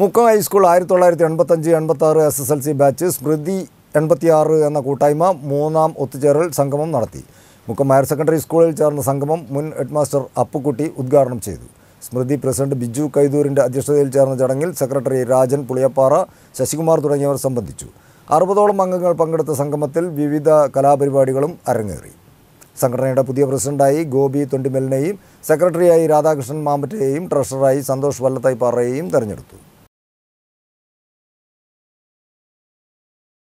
Mukkam high school ആയിരത്തി തൊള്ളായിരത്തി എൺപത്തഞ്ച് എൺപത്താറ് S S L C batch Smriti എൺപത്തിയാറ് എന്ന കൂട്ടായ്മ മൂന്നാം ഒത്തുചേരൽ സംഗമം നടത്തി മുക്കം ഹയർ സെക്കൻഡറി സ്കൂളിൽ ചേർന്ന സംഗമം മുൻ ഹെഡ്മാസ്റ്റർ അപ്പുക്കുട്ടി ഉദ്ഘാടനം ചെയ്തു സ്മൃതി പ്രസിഡന്റ് ബിജു കൈതൂരിൻ്റെ അധ്യക്ഷതയിൽ ചേർന്ന ചടങ്ങിൽ സെക്രട്ടറി രാജൻ പുളിയപ്പാറ ശശികുമാർ തുടങ്ങിയവർ സംബന്ധിച്ചു അറുപതോളം അംഗങ്ങൾ പങ്കെടുത്ത സംഗമത്തിൽ വിവിധ കലാപരിപാടികളും അരങ്ങേറി സംഘടനയുടെ പുതിയ പ്രസിഡന്റായി ഗോപി തൊണ്ടിമലിനെയും സെക്രട്ടറിയായി രാധാകൃഷ്ണൻ മാമ്പറ്റയെയും ട്രഷററായി സന്തോഷ് വല്ലത്തായി പാറയെയും തെരഞ്ഞെടുത്തു